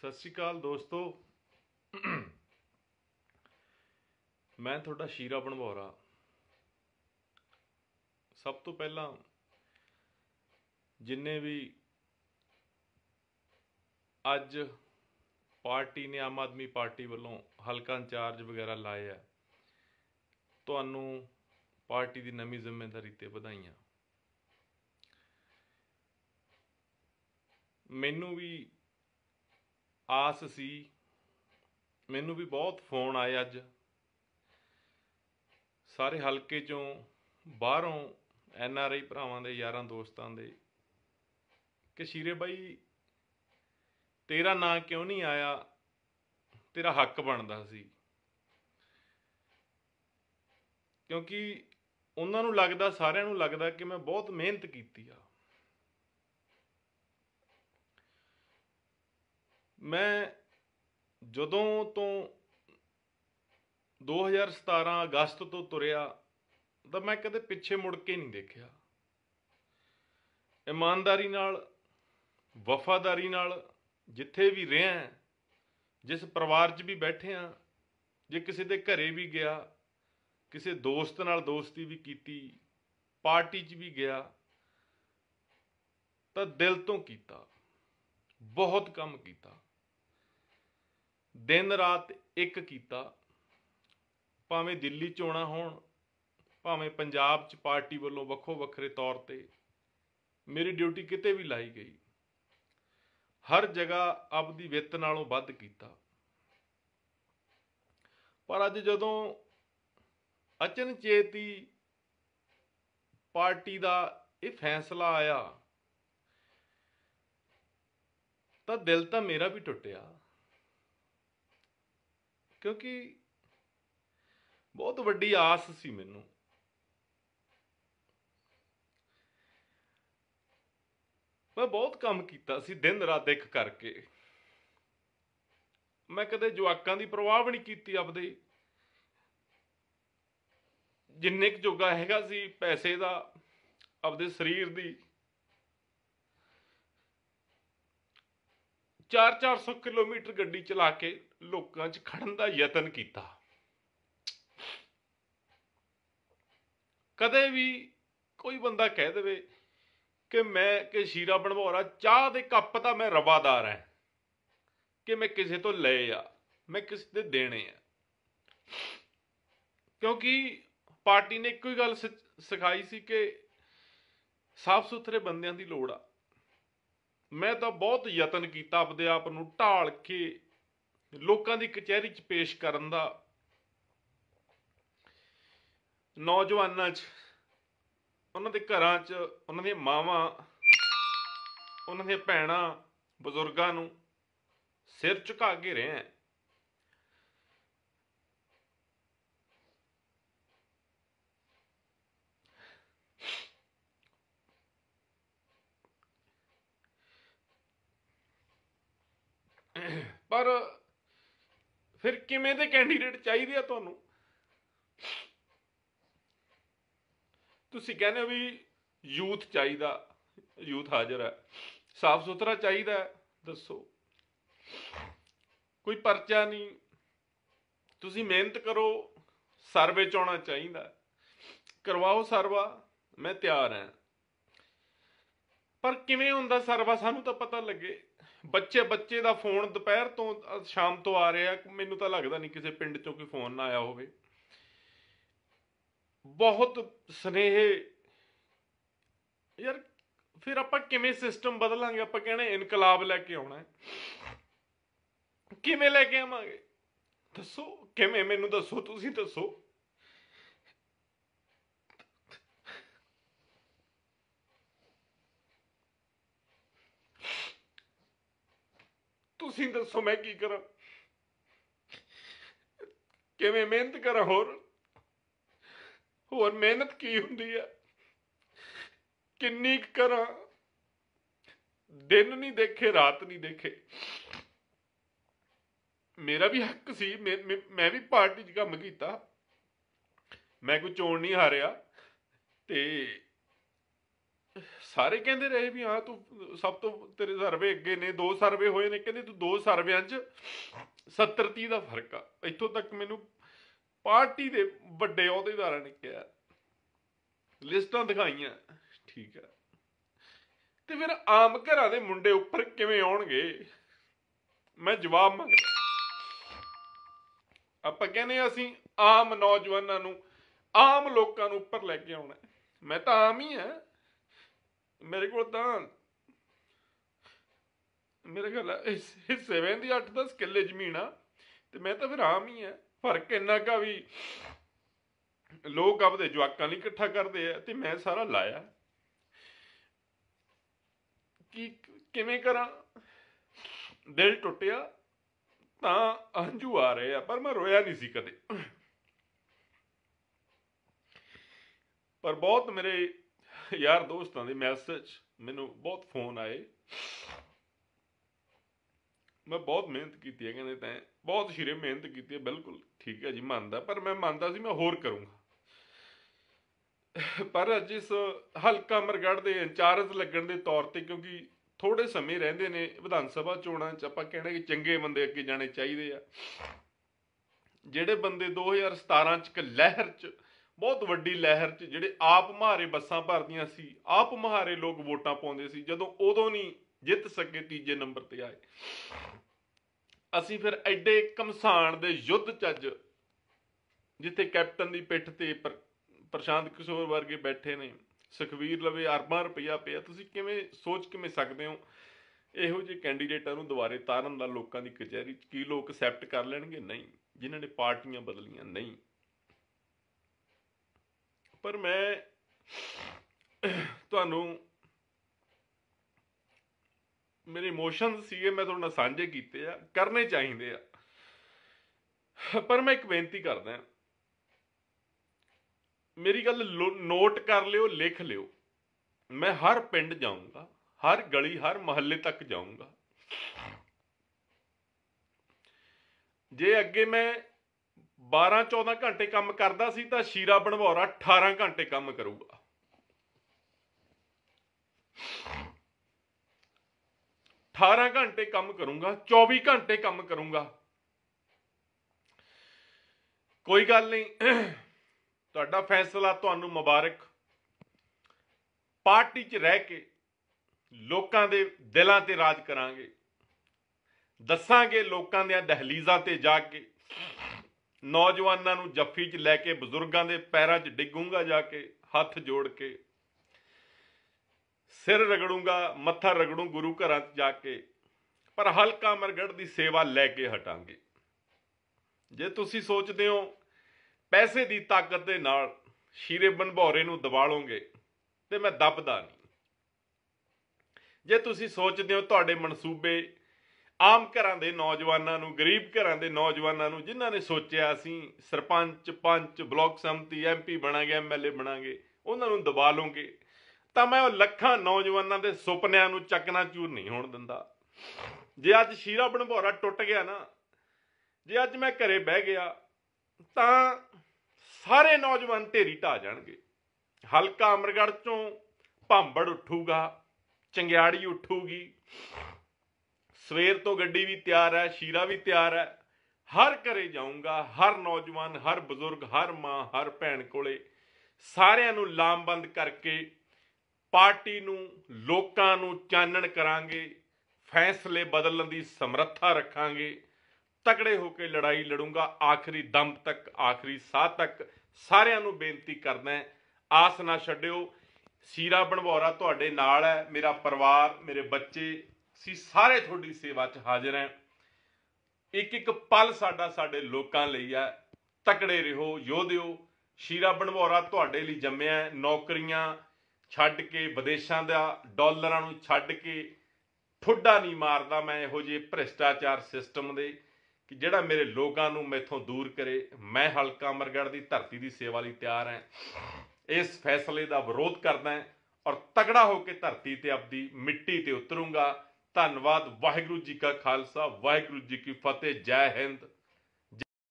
ਸਤਿ ਸ਼੍ਰੀ ਅਕਾਲ ਦੋਸਤੋ ਮੈਂ ਤੁਹਾਡਾ ਸ਼ੀਰਾ ਬਣਵਾਉਰਾ ਸਭ ਤੋਂ ਪਹਿਲਾਂ ਜਿੰਨੇ ਵੀ ਅੱਜ ਪਾਰਟੀ ਨੇ ਆਮ ਆਦਮੀ ਪਾਰਟੀ ਵੱਲੋਂ ਹਲਕਾ ਇੰਚਾਰਜ ਵਗੈਰਾ ਲਾਏ ਆ ਤੁਹਾਨੂੰ ਪਾਰਟੀ ਦੀ ਨਵੀਂ ਜ਼ਿੰਮੇਵਾਰੀ ਤੇ ਵਧਾਈਆਂ ਮੈਨੂੰ ਵੀ ਆਸ ਸੀ ਮੈਨੂੰ ਵੀ ਬਹੁਤ ਫੋਨ ਆਏ ਅੱਜ ਸਾਰੇ ਹਲਕੇ ਚੋਂ ਬਾਹਰੋਂ ਐਨ ਆਰ ਆਈ ਭਰਾਵਾਂ ਦੇ ਯਾਰਾਂ ਦੋਸਤਾਂ ਦੇ ਕਿ ਸ਼ੀਰੇ ਬਾਈ ਤੇਰਾ ਨਾਂ ਕਿਉਂ ਨਹੀਂ ਆਇਆ ਤੇਰਾ ਹੱਕ ਬਣਦਾ ਸੀ ਕਿਉਂਕਿ ਉਹਨਾਂ ਨੂੰ ਲੱਗਦਾ ਸਾਰਿਆਂ ਨੂੰ ਲੱਗਦਾ ਕਿ ਮੈਂ ਬਹੁਤ ਮਿਹਨਤ ਕੀਤੀ ਆ ਮੈਂ ਜਦੋਂ ਤੋਂ 2017 ਅਗਸਤ ਤੋਂ ਤੁਰਿਆ ਤਾਂ ਮੈਂ ਕਦੇ ਪਿੱਛੇ ਮੁੜ ਕੇ ਨਹੀਂ ਦੇਖਿਆ ਇਮਾਨਦਾਰੀ ਨਾਲ ਵਫਾਦਾਰੀ ਨਾਲ ਜਿੱਥੇ ਵੀ ਰਿਹਾ ਜਿਸ ਪਰਿਵਾਰ 'ਚ ਵੀ ਬੈਠੇ ਆ ਜੇ ਕਿਸੇ ਦੇ ਘਰੇ ਵੀ ਗਿਆ ਕਿਸੇ ਦੋਸਤ ਨਾਲ ਦੋਸਤੀ ਵੀ ਕੀਤੀ ਪਾਰਟੀ 'ਚ ਵੀ ਗਿਆ ਤਾਂ ਦਿਲ ਤੋਂ ਕੀਤਾ ਬਹੁਤ ਕੰਮ ਕੀਤਾ ਦਿਨ ਰਾਤ ਇੱਕ ਕੀਤਾ ਭਾਵੇਂ ਦਿੱਲੀ ਚੋਣਾ ਹੋਣ ਭਾਵੇਂ ਪੰਜਾਬ ਚ ਪਾਰਟੀ ਵੱਲੋਂ ਵੱਖੋ ਵੱਖਰੇ ਤੌਰ ਤੇ ਮੇਰੀ ਡਿਊਟੀ ਕਿਤੇ ਵੀ ਲਾਈ ਗਈ ਹਰ ਜਗ੍ਹਾ ਆਪਦੀ ਵਿੱਤ ਨਾਲੋਂ ਵੱਧ ਕੀਤਾ ਪਰ ਅੱਜ ਜਦੋਂ ਅਚਨ ਚੇਤੀ ਪਾਰਟੀ ਦਾ ਇਹ ਫੈਸਲਾ ਆਇਆ ਤਾਂ ਦਿਲ ਤਾਂ ਮੇਰਾ ਵੀ ਟੁੱਟਿਆ ਕਿਉਂਕਿ ਬਹੁਤ ਵੱਡੀ ਆਸ ਸੀ ਮੈਨੂੰ ਮੈਂ ਬਹੁਤ ਕੰਮ ਕੀਤਾ ਸੀ ਦਿਨ ਰਾਤ ਇੱਕ ਕਰਕੇ ਮੈਂ ਕਦੇ ਜਵਾਕਾਂ ਦੀ ਪਰਵਾਹ ਵੀ ਨਹੀਂ ਕੀਤੀ ਆਪਦੇ ਜਿੰਨੇ ਕੁ ਜੋਗਾ ਹੈਗਾ ਸੀ ਪੈਸੇ ਦਾ ਆਪਦੇ ਸਰੀਰ ਦੀ 4-400 ਕਿਲੋਮੀਟਰ ਗੱਡੀ ਚਲਾ ਕੇ ਲੋਕਾਂ 'ਚ ਖੜਨ ਦਾ ਯਤਨ ਕੀਤਾ ਕਦੇ ਵੀ ਕੋਈ ਬੰਦਾ ਕਹਿ ਦੇਵੇ ਕਿ ਮੈਂ ਕਿ ਸ਼ੀਰਾ ਬਣਵਾਉਣਾ ਚਾਹ ਦੇ ਕੱਪ ਤਾਂ ਮੈਂ ਰਵਾਦਾਰ ਐ ਕਿ ਮੈਂ ਕਿਸੇ ਤੋਂ ਲਏ ਆ ਮੈਂ ਕਿਸੇ ਦੇ ਦੇਣੇ ਆ ਕਿਉਂਕਿ ਪਾਰਟੀ ਨੇ ਇੱਕੋ ਹੀ ਗੱਲ ਸਿਖਾਈ ਸੀ ਕਿ ਸਾਫ਼ ਸੁਥਰੇ ਬੰਦਿਆਂ ਦੀ ਲੋੜ ਆ ਮੈਂ ਤਾਂ ਬਹੁਤ ਯਤਨ ਕੀਤਾ ਆਪਣੇ ਆਪ ਨੂੰ ਢਾਲ ਕੇ ਲੋਕਾਂ ਦੀ ਕਚਹਿਰੀ 'ਚ ਪੇਸ਼ ਕਰਨ ਦਾ ਨੌਜਵਾਨਾਂ 'ਚ ਉਹਨਾਂ ਦੇ ਘਰਾਂ 'ਚ ਉਹਨਾਂ ਦੀਆਂ ਮਾਵਾਂ ਉਹਨਾਂ ਦੀਆਂ ਭੈਣਾਂ ਬਜ਼ੁਰਗਾਂ ਨੂੰ ਸਿਰ ਝੁਕਾ ਕੇ ਰਹੇ ਪਰ ਫਿਰ ਕਿਵੇਂ ਦੇ ਕੈਂਡੀਡੇਟ ਚਾਹੀਦੇ ਆ ਤੁਹਾਨੂੰ ਤੁਸੀਂ ਕਹਿੰਦੇ ਹੋ ਵੀ ਯੂਥ ਚਾਹੀਦਾ ਯੂਥ ਹਾਜ਼ਰ ਹੈ ਸਾਫ ਸੁਥਰਾ ਚਾਹੀਦਾ ਦੱਸੋ ਕੋਈ ਪਰਚਾ ਨਹੀਂ ਤੁਸੀਂ ਮਿਹਨਤ ਕਰੋ ਸਰਵੇ ਚ ਆਉਣਾ ਚਾਹੀਦਾ ਕਰਵਾਓ ਸਰਵਾ ਮੈਂ ਤਿਆਰ ਹਾਂ ਪਰ ਕਿਵੇਂ ਹੁੰਦਾ ਸਰਵਾ ਸਾਨੂੰ ਤਾਂ ਪਤਾ ਲੱਗੇ ਬੱਚੇ ਬੱਚੇ ਦਾ ਫੋਨ ਦੁਪਹਿਰ ਤੋਂ ਸ਼ਾਮ ਤੋਂ ਆ ਰਿਹਾ ਮੈਨੂੰ ਤਾਂ ਲੱਗਦਾ ਨਹੀਂ ਕਿਸੇ ਪਿੰਡ ਚੋਂ ਕੋਈ ਫੋਨ ਨਾ ਆਇਆ ਹੋਵੇ ਬਹੁਤ ਸਨੇਹ ਯਾਰ ਫਿਰ ਆਪਾਂ ਕਿਵੇਂ ਸਿਸਟਮ ਬਦਲਾਂਗੇ ਆਪਾਂ ਕਹਿੰਦੇ ਇਨਕਲਾਬ ਲੈ ਕੇ ਆਉਣਾ ਕਿਵੇਂ ਲੈ ਕੇ ਆਵਾਂਗੇ ਦੱਸੋ ਕਿਵੇਂ ਮੈਨੂੰ ਦੱਸੋ ਤੁਸੀਂ ਦੱਸੋ ਤੁਸੀਂ ਦੱਸੋ ਮੈਂ ਕੀ ਕਰਾਂ ਕਿਵੇਂ ਮਿਹਨਤ ਕਰਾਂ ਹੋਰ ਹੋਰ ਮਿਹਨਤ ਕੀ ਹੁੰਦੀ ਆ ਕਿੰਨੀ ਕਰਾਂ ਦਿਨ ਨਹੀਂ ਦੇਖੇ ਰਾਤ ਨਹੀਂ ਦੇਖੇ ਮੇਰਾ ਵੀ ਹੱਕ ਸੀ ਮੈਂ ਵੀ ਪਾਰਟੀ 'ਚ ਕੰਮ ਕੀਤਾ ਮੈਂ ਕੋਈ ਚੋਣ ਨਹੀਂ ਹਾਰਿਆ ਤੇ ਸਾਰੇ ਕਹਿੰਦੇ ਰਹੇ ਵੀ ਹਾਂ ਤੂੰ ਸਭ ਤੋਂ ਤੇਰੇ ਸਰਵੇ ਅੱਗੇ ਨੇ ਦੋ ਸਰਵੇ ਹੋਏ ਨੇ ਕਹਿੰਦੇ ਤੂੰ ਦੋ ਸਰਵਿਆਂ 'ਚ 70 30 ਦਾ ਫਰਕ ਆ ਇੱਥੋਂ ਤੱਕ ਮੈਨੂੰ ਪਾਰਟੀ ਦੇ ਵੱਡੇ ਅਹੁਦੇਦਾਰਾਂ ਨੇ ਕਿਹਾ ਲਿਸਟਾਂ ਦਿਖਾਈਆਂ ਠੀਕ ਆ ਤੇ ਫਿਰ ਆਮ ਘਰਾਂ ਦੇ ਮੁੰਡੇ ਉੱਪਰ ਕਿਵੇਂ ਆਉਣਗੇ ਮੈਂ ਜਵਾਬ ਮੰਗਦਾ ਆਪਾਂ ਕਹਿੰਦੇ ਅਸੀਂ ਆਮ ਨੌਜਵਾਨਾਂ ਨੂੰ ਆਮ ਲੋਕਾਂ ਨੂੰ ਉੱਪਰ ਲੈ ਕੇ ਆਉਣਾ ਮੈਂ ਤਾਂ ਆਮ ਹੀ ਆ ਮੇਰੇ ਕੋਲ ਤਾਂ ਮੇਰੇ ਕੋਲ ਹਿੱਸੇ ਦੀ 8-10 ਕਿੱਲੇ ਜ਼ਮੀਨ ਆ ਤੇ ਮੈਂ ਤਾਂ ਫਿਰ ਆਮ ਹੀ ਆ ਫਰਕ ਇੰਨਾ ਕਾ ਵੀ ਲੋਕ ਆਪਦੇ ਜਵਾਕਾਂ ਲਈ ਇਕੱਠਾ ਕਰਦੇ ਆ ਤੇ ਮੈਂ ਸਾਰਾ ਲਾਇਆ ਕਿ ਕਿਵੇਂ ਕਰਾਂ ਦਿਲ ਟੁੱਟਿਆ ਤਾਂ ਹੰਝੂ ਆ ਰਹੇ ਆ ਪਰ ਮੈਂ ਰੋਇਆ ਨਹੀਂ ਸੀ ਕਦੇ ਪਰ ਬਹੁਤ ਮੇਰੇ ਯਾਰ ਦੋਸਤਾਂ ਦੇ ਮੈਸੇਜ ਮੈਨੂੰ ਬਹੁਤ ਫੋਨ ਆਏ ਮੈਂ ਬਹੁਤ ਮਿਹਨਤ ਕੀਤੀ ਹੈ ਕਹਿੰਦੇ ਤੈਂ ਬਹੁਤ ਸ਼ਿਰੇ ਮਿਹਨਤ ਕੀਤੀ ਹੈ ਬਿਲਕੁਲ ਠੀਕ ਹੈ ਜੀ ਮੰਨਦਾ ਪਰ ਮੈਂ ਮੰਨਦਾ ਸੀ ਮੈਂ ਹੋਰ ਕਰੂੰਗਾ ਪਰ ਜਿਸ ਹਲਕਾ ਮਰਗੜ ਦੇ ਇੰਚਾਰਜ ਲੱਗਣ ਦੇ ਤੌਰ ਤੇ ਕਿਉਂਕਿ ਥੋੜੇ ਸਮੇਂ ਰਹਿੰਦੇ ਨੇ ਵਿਧਾਨ ਸਭਾ ਚੋਣਾਂ 'ਚ ਆਪਾਂ ਕਹਿੰਦੇ ਕਿ ਚੰਗੇ ਬੰਦੇ ਅੱਗੇ ਜਾਣੇ ਚਾਹੀਦੇ ਆ ਜਿਹੜੇ ਬੰਦੇ 2017 'ਚ ਇੱਕ ਲਹਿਰ 'ਚ ਬਹੁਤ ਵੱਡੀ ਲਹਿਰ 'ਚ ਜਿਹੜੇ ਆਪ ਮਹਾਰੇ ਬੱਸਾਂ ਭਰਦੀਆਂ ਸੀ ਆਪ ਮਹਾਰੇ ਲੋਕ ਵੋਟਾਂ ਪਾਉਂਦੇ ਸੀ ਜਦੋਂ ਉਦੋਂ ਨਹੀਂ ਜਿੱਤ ਸਕੇ ਤੀਜੇ ਨੰਬਰ ਤੇ ਆਏ ਅਸੀਂ ਫਿਰ ਐਡੇ ਕਮਸਾਨ ਦੇ ਯੁੱਧ 'ਚ ਅੱਜ ਜਿੱਥੇ ਕੈਪਟਨ ਦੀ ਪਿੱਠ ਤੇ ਪ੍ਰਸ਼ਾਂਤ ਕਿਸ਼ੋਰ ਵਰਗੇ ਬੈਠੇ ਨੇ ਸੁਖਵੀਰ ਲਵੇ ਅਰਬਾਂ ਰੁਪਇਆ ਪਿਆ ਤੁਸੀਂ ਕਿਵੇਂ ਸੋਚ ਕਿਵੇਂ ਸਕਦੇ ਹੋ ਇਹੋ ਜਿਹੇ ਕੈਂਡੀਡੇਟਾਂ ਨੂੰ ਦੁਬਾਰੇ ਤਾਰਨ ਦਾ ਲੋਕਾਂ ਦੀ ਕਚਹਿਰੀ ਕੀ ਲੋਕ ਅਕਸੈਪਟ ਕਰ ਲੈਣਗੇ ਨਹੀਂ ਜਿਨ੍ਹਾਂ ਨੇ ਪਾਰਟੀਆਂ ਬਦਲੀਆਂ ਨਹੀਂ ਪਰ ਮੈਂ ਤੁਹਾਨੂੰ ਮੇਰੇ ਇਮੋਸ਼ਨਸ ਸੀਗੇ ਮੈਂ ਤੁਹਾਡੇ ਨਾਲ ਸਾਂਝੇ ਕੀਤੇ ਆ ਕਰਨੇ ਚਾਹੀਦੇ ਆ ਪਰ ਮੈਂ ਇੱਕ ਬੇਨਤੀ ਕਰਦਾ ਮੇਰੀ ਗੱਲ ਨੋਟ ਕਰ ਲਿਓ ਲਿਖ ਲਿਓ ਮੈਂ ਹਰ ਪਿੰਡ ਜਾਊਂਗਾ ਹਰ ਗਲੀ ਹਰ ਮਹੱਲੇ ਤੱਕ ਜਾਊਂਗਾ ਜੇ ਅੱਗੇ ਮੈਂ 12-14 ਘੰਟੇ ਕੰਮ ਕਰਦਾ ਸੀ ਤਾਂ ਸ਼ੀਰਾ ਬਣਵੌਰਾ 18 ਘੰਟੇ ਕੰਮ ਕਰੂਗਾ ਅਠਾਰਾਂ ਘੰਟੇ ਕੰਮ ਕਰੂੰਗਾ 24 ਘੰਟੇ ਕੰਮ ਕਰੂੰਗਾ ਕੋਈ ਗੱਲ ਨਹੀਂ ਤੁਹਾਡਾ ਫੈਸਲਾ ਤੁਹਾਨੂੰ ਮੁਬਾਰਕ ਪਾਰਟੀ 'ਚ ਰਹਿ ਕੇ ਲੋਕਾਂ ਦੇ ਦਿਲਾਂ ਤੇ ਰਾਜ ਕਰਾਂਗੇ ਦੱਸਾਂਗੇ ਲੋਕਾਂ ਦੇ ਦਹਲੀਜ਼ਾਂ ਤੇ ਜਾ ਕੇ ਨੌਜਵਾਨਾਂ ਨੂੰ ਜੱਫੀ 'ਚ ਲੈ ਕੇ ਬਜ਼ੁਰਗਾਂ ਦੇ ਪੈਰਾਂ 'ਚ ਡਿੱਗੂੰਗਾ ਜਾ ਕੇ ਹੱਥ ਜੋੜ ਕੇ ਸਿਰ ਰਗੜੂੰਗਾ ਮੱਥਾ ਰਗੜੂ ਗੁਰੂ ਘਰਾਂ 'ਚ ਜਾ ਕੇ ਪਰ ਹਲਕਾ ਮਰਗੜ ਦੀ ਸੇਵਾ ਲੈ ਕੇ ਹਟਾਂਗੇ ਜੇ ਤੁਸੀਂ ਸੋਚਦੇ ਹੋ ਪੈਸੇ ਦੀ ਤਾਕਤ ਦੇ ਨਾਲ ਸ਼ੀਰੇ ਬਨਭੌਰੇ ਨੂੰ ਦਬਾਲੋਗੇ ਤੇ ਮੈਂ ਦੱਬਦਾ ਨਹੀਂ ਜੇ ਤੁਸੀਂ ਸੋਚਦੇ ਹੋ ਤੁਹਾਡੇ ਮਨਸੂਬੇ ਆਮ ਘਰਾਂ ਦੇ ਨੌਜਵਾਨਾਂ ਨੂੰ ਗਰੀਬ ਘਰਾਂ ਦੇ ਨੌਜਵਾਨਾਂ ਨੂੰ ਜਿਨ੍ਹਾਂ ਨੇ ਸੋਚਿਆ ਸੀ ਸਰਪੰਚ ਪੰਚ ਬਲਾਕ ਸੰਮਤੀ ਐਮਪੀ ਬਣਾਂਗੇ ਐਮਐਲਏ ਬਣਾਂਗੇ ਉਹਨਾਂ ਨੂੰ ਦਬਾ ਲਵਾਂਗੇ ਤਾਂ ਮੈਂ ਉਹ ਲੱਖਾਂ ਨੌਜਵਾਨਾਂ ਦੇ ਸੁਪਨਿਆਂ ਨੂੰ ਚੱਕਣਾ ਚੂਰ ਨਹੀਂ ਹੋਣ ਦਿੰਦਾ ਜੇ ਅੱਜ ਸ਼ੀਰਾ ਬਣਭੌਰਾ ਟੁੱਟ ਗਿਆ ਨਾ ਜੇ ਅੱਜ ਮੈਂ ਘਰੇ ਬਹਿ ਗਿਆ ਤਾਂ ਸਾਰੇ ਨੌਜਵਾਨ ਢੇਰੀ ਢਾ ਜਾਣਗੇ ਹਲਕਾ ਅਮਰਗੜ੍ਹ ਚੋਂ ਭਾਂਬੜ ਉੱਠੂਗਾ ਚੰਗਿਆੜੀ ਉੱਠੂਗੀ ਸਵੇਰ ਤੋਂ ਗੱਡੀ ਵੀ ਤਿਆਰ ਹੈ ਸ਼ੀਰਾ ਵੀ ਤਿਆਰ ਹੈ ਹਰ ਘਰੇ ਜਾਊਂਗਾ ਹਰ ਨੌਜਵਾਨ ਹਰ ਬਜ਼ੁਰਗ ਹਰ ਮਾਂ ਹਰ ਭੈਣ ਕੋਲੇ ਸਾਰਿਆਂ ਨੂੰ ਲਾਮਬੰਦ ਕਰਕੇ ਪਾਰਟੀ ਨੂੰ ਲੋਕਾਂ ਨੂੰ ਚਾਨਣ ਕਰਾਂਗੇ ਫੈਸਲੇ ਬਦਲਣ ਦੀ ਸਮਰੱਥਾ ਰੱਖਾਂਗੇ ਤਕੜੇ ਹੋ ਕੇ ਲੜਾਈ ਲੜੂੰਗਾ ਆਖਰੀ ਦਮ ਤੱਕ ਆਖਰੀ ਸਾਹ ਤੱਕ ਸਾਰਿਆਂ ਨੂੰ ਬੇਨਤੀ ਕਰਦਾ ਆਸ ਨਾ ਛੱਡਿਓ ਸੀਰਾ ਬਣਵੋਰਾ ਤੁਹਾਡੇ ਨਾਲ ਹੈ ਮੇਰਾ ਪਰਿਵਾਰ ਮੇਰੇ ਬੱਚੇ ਅਸੀਂ ਸਾਰੇ ਤੁਹਾਡੀ ਸੇਵਾ 'ਚ ਹਾਜ਼ਰ ਹਾਂ ਇੱਕ ਇੱਕ ਪਲ ਸਾਡਾ ਸਾਡੇ ਲੋਕਾਂ ਲਈ ਆ ਤਕੜੇ ਰਹੋ ਯੋਧਿਓ ਸ਼ੀਰਾ ਬਣਵੋਰਾ ਤੁਹਾਡੇ ਲਈ ਜੰਮਿਆ ਨੌਕਰੀਆਂ ਛੱਡ ਕੇ ਵਿਦੇਸ਼ਾਂ ਦਾ ਡਾਲਰਾਂ ਨੂੰ ਛੱਡ ਕੇ ਠੁੱਡਾ ਨਹੀਂ ਮਾਰਦਾ ਮੈਂ ਇਹੋ ਜਿਹੇ ਭ੍ਰਿਸ਼ਟਾਚਾਰ ਸਿਸਟਮ ਦੇ ਕਿ ਜਿਹੜਾ ਮੇਰੇ ਲੋਕਾਂ ਨੂੰ ਮੈਥੋਂ ਦੂਰ ਕਰੇ ਮੈਂ ਹਲਕਾ ਮਰਗੜ ਦੀ ਧਰਤੀ ਦੀ ਸੇਵਾ ਲਈ ਤਿਆਰ ਹਾਂ ਇਸ ਫੈਸਲੇ ਦਾ ਵਿਰੋਧ ਕਰਦਾ ਹਾਂ ਔਰ ਤਗੜਾ ਹੋ ਕੇ ਧਰਤੀ ਤੇ ਆਪਦੀ ਮਿੱਟੀ ਤੇ ਉਤਰੂੰਗਾ ਧੰਨਵਾਦ ਵਾਹਿਗੁਰੂ ਜੀ ਕਾ ਖਾਲਸਾ ਵਾਹਿਗੁਰੂ ਜੀ ਕੀ ਫਤਿਹ ਜੈ ਹਿੰਦ